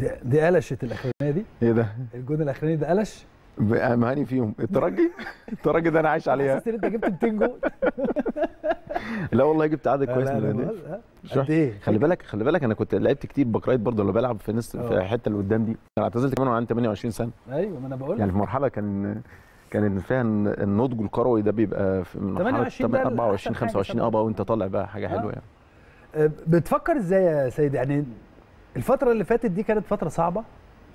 دي, دي قلشت الاخرانيه دي ايه ده الجون الاخراني ده قلش آه، مهاني فيهم الترجي الترجي ده انا عايش عليها حسيت انت جبت 200 جون لا والله جبت عدد كويس من ايه خلي بالك خلي بالك انا كنت لعبت كتير بكرايت برضه اللي بلعب في نص في الحته آه. اللي قدام دي انا اعتزلت كمان وانا عندي 28 سنه ايوه ما انا بقول يعني في مرحله كان كان فيها النضج الكروي ده بيبقى في من 28 24 25 اه بقى وانت طالع بقى حاجه حلوه آه. يعني بتفكر ازاي يا سيد يعني الفتره اللي فاتت دي كانت فتره صعبه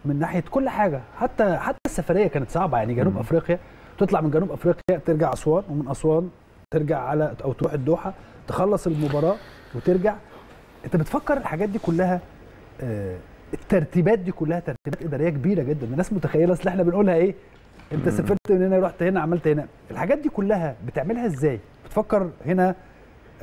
من ناحيه كل حاجه حتى حتى السفريه كانت صعبه يعني جنوب مم. افريقيا تطلع من جنوب افريقيا ترجع اسوان ومن اسوان ترجع على او تروح الدوحه تخلص المباراه وترجع انت بتفكر الحاجات دي كلها آه، الترتيبات دي كلها ترتيبات اداريه كبيره جدا الناس متخيله اصل احنا بنقولها ايه انت سافرت من هنا رحت هنا عملت هنا الحاجات دي كلها بتعملها ازاي بتفكر هنا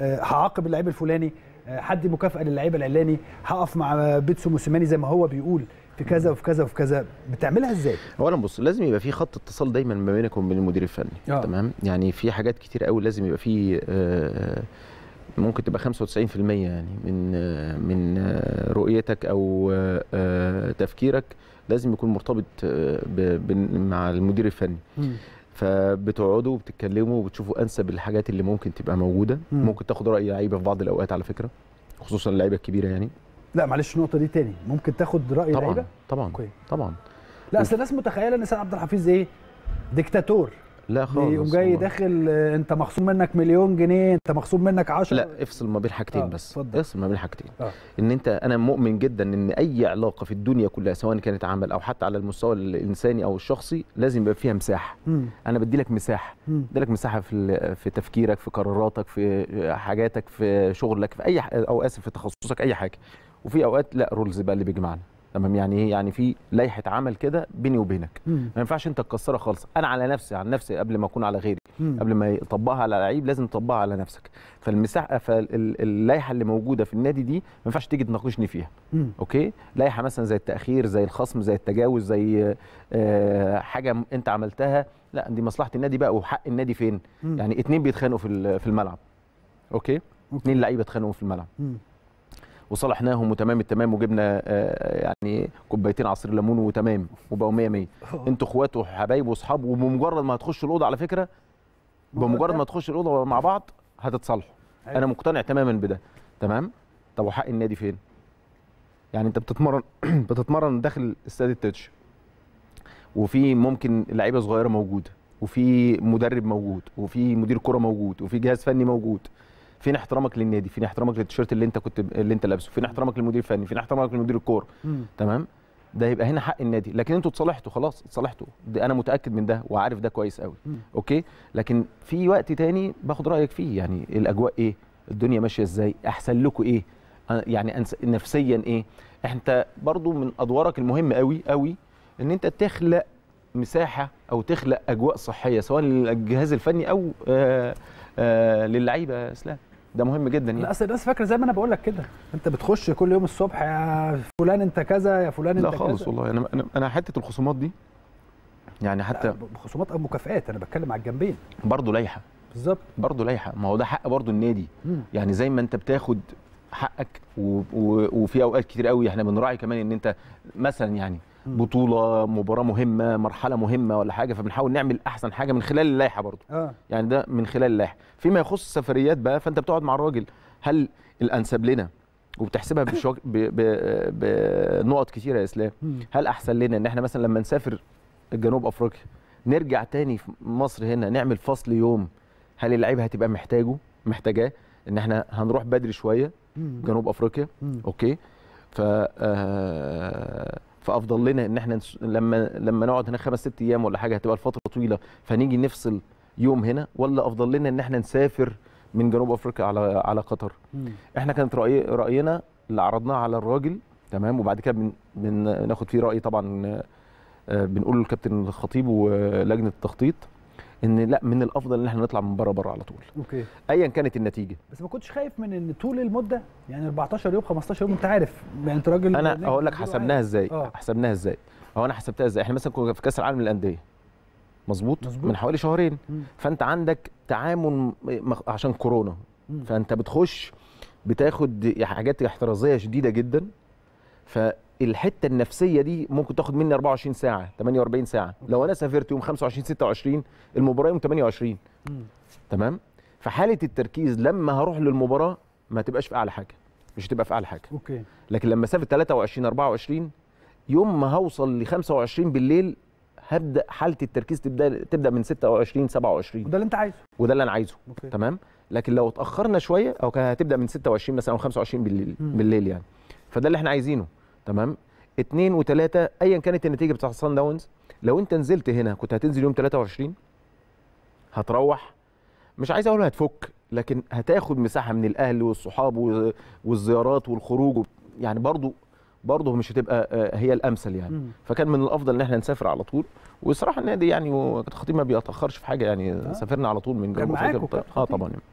آه، هعاقب اللعيب الفلاني حدي مكافاه للعيبه العلاني هقف مع بيتسو موسيماني زي ما هو بيقول في كذا وفي كذا وفي كذا بتعملها ازاي؟ اولا بص لازم يبقى في خط اتصال دايما ما بينك وبين المدير الفني آه. تمام يعني في حاجات كتير قوي لازم يبقى في آه، ممكن تبقى 95% يعني من آه، من آه، رؤيتك او تفكيرك لازم يكون مرتبط مع المدير الفني فبتقعدوا وبتتكلموا وبتشوفوا انسب الحاجات اللي ممكن تبقى موجوده مم. ممكن تاخد راي لعيبه في بعض الاوقات على فكره خصوصا اللعيبه الكبيره يعني لا معلش النقطه دي تاني ممكن تاخد راي لعيبة؟ طبعا طبعا لا اصل الناس متخيله ان سيد عبد الحفيظ ايه ديكتاتور لا خالص يقوم جاي داخل انت مخصوم منك مليون جنيه انت مخصوم منك 10 لا افصل ما بين حاجتين آه. بس فضل. افصل ما بين حاجتين آه. ان انت انا مؤمن جدا ان اي علاقه في الدنيا كلها سواء كانت عمل او حتى على المستوى الانساني او الشخصي لازم يبقى فيها مساحه مم. انا بدي لك مساحه بدي لك مساحه في في تفكيرك في قراراتك في حاجاتك في شغلك في اي او اسف في تخصصك اي حاجه وفي اوقات لا رولز بقى اللي بيجمعنا تمام يعني ايه يعني في لائحه عمل كده بيني وبينك ما ينفعش انت تكسرها خالص انا على نفسي عن نفسي قبل ما اكون على غيري مم. قبل ما يطبقها على لعيب لازم تطبقها على نفسك فالمساحه فاللائحه اللي موجوده في النادي دي ما ينفعش تيجي تناقشني فيها مم. اوكي لائحه مثلا زي التاخير زي الخصم زي التجاوز زي آه، حاجه انت عملتها لا دي مصلحه النادي بقى وحق النادي فين مم. يعني اتنين بيتخانقوا في في الملعب اوكي, أوكي. اتنين لعيبه اتخانقوا في الملعب مم. وصلحناهم وتمام التمام وجبنا آه، آه، يعني كوبايتين عصير ليمون وتمام وبقوا 100 100 انتوا اخوات وحبايب واصحاب وبمجرد ما هتخشوا الاوضه على فكره بمجرد ما تخشوا الاوضه مع بعض هتتصالحوا انا مقتنع تماما بده تمام طب وحق النادي فين يعني انت بتتمرن بتتمرن داخل استاد التتش وفي ممكن لعيبه صغيره موجوده وفي مدرب موجود وفي مدير كره موجود وفي جهاز فني موجود فين احترامك للنادي فين احترامك للتيشيرت اللي انت كنت اللي انت لابسه فين احترامك للمدير الفني فين احترامك لمدير الكوره تمام ده يبقى هنا حق النادي لكن انتوا اتصالحتوا خلاص اتصالحتوا انا متاكد من ده وعارف ده كويس قوي اوكي لكن في وقت تاني باخد رايك فيه يعني الاجواء ايه الدنيا ماشيه ازاي احسن لكم ايه يعني أنس... نفسيا ايه انت برضو من ادوارك المهمه قوي قوي ان انت تخلق مساحه او تخلق اجواء صحيه سواء للجهاز الفني او آآ آه، آآ آه، للعيبه اسلام ده مهم جدا يعني لا اصل الناس فاكره زي ما انا بقول لك كده انت بتخش كل يوم الصبح يا فلان انت كذا يا فلان انت كذا لا خالص كذا. والله انا انا حته الخصومات دي يعني حتى خصومات او مكافئات انا بتكلم على الجنبين برضه لايحه بالظبط برضه لايحه ما هو ده حق برضه النادي مم. يعني زي ما انت بتاخد حقك و... و... وفي اوقات كتير قوي احنا بنراعي كمان ان انت مثلا يعني بطوله مباراه مهمه مرحله مهمه ولا حاجه فبنحاول نعمل احسن حاجه من خلال اللائحه برضه آه. يعني ده من خلال اللائحه فيما يخص السفريات بقى فانت بتقعد مع الراجل هل الانسب لنا وبتحسبها بشوك بنقط كثيره يا اسلام هل احسن لنا ان احنا مثلا لما نسافر الجنوب افريقيا نرجع تاني في مصر هنا نعمل فصل يوم هل اللعيبه هتبقى محتاجه محتاجاه ان احنا هنروح بدري شويه جنوب افريقيا اوكي ف آه، فافضل لنا ان احنا لما لما نقعد هنا خمس ست ايام ولا حاجه هتبقى الفتره طويله فنيجي نفصل يوم هنا ولا افضل لنا ان احنا نسافر من جنوب افريقيا على على قطر مم. احنا كانت رأي راينا اللي عرضناه على الراجل تمام وبعد كده بن بناخد فيه راي طبعا آه، بنقول للكابتن الخطيب ولجنه التخطيط ان لا من الافضل ان احنا نطلع من بره بره على طول اوكي ايا كانت النتيجه بس ما كنتش خايف من ان طول المده يعني 14 يوم 15 يوم انت عارف يعني انت راجل انا يعني هقول لك حسبناها ازاي آه. حسبناها ازاي هو انا حسبتها ازاي احنا مثلا كنا في كاس العالم للانديه مظبوط من حوالي شهرين م. فانت عندك تعامل عشان كورونا م. فانت بتخش بتاخد حاجات احترازيه شديده جدا ف الحته النفسيه دي ممكن تاخد مني 24 ساعه 48 ساعه لو انا سافرت يوم 25 26 المباراه يوم 28 تمام فحاله التركيز لما هروح للمباراه ما تبقاش في اعلى حاجه مش هتبقى في اعلى حاجه اوكي لكن لما اسافر 23 24 يوم ما هوصل ل 25 بالليل هبدا حاله التركيز تبدا تبدا من 26 27 وده اللي انت عايزه وده اللي انا عايزه أوكي. تمام لكن لو اتاخرنا شويه او هتبدا من 26 مثلا او 25 بالليل بالليل يعني فده اللي احنا عايزينه تمام اثنين وثلاثه ايا كانت النتيجه بتاعت صن داونز لو انت نزلت هنا كنت هتنزل يوم 23 هتروح مش عايز اقول هتفك لكن هتاخد مساحه من الاهل والصحاب والزيارات والخروج يعني برضو برضه مش هتبقى آه، هي الامثل يعني مم. فكان من الافضل ان احنا نسافر على طول وصراحه النادي يعني خطيب ما بيتاخرش في حاجه يعني أه؟ سافرنا على طول من جنوب افريقيا اه طبعا يعني.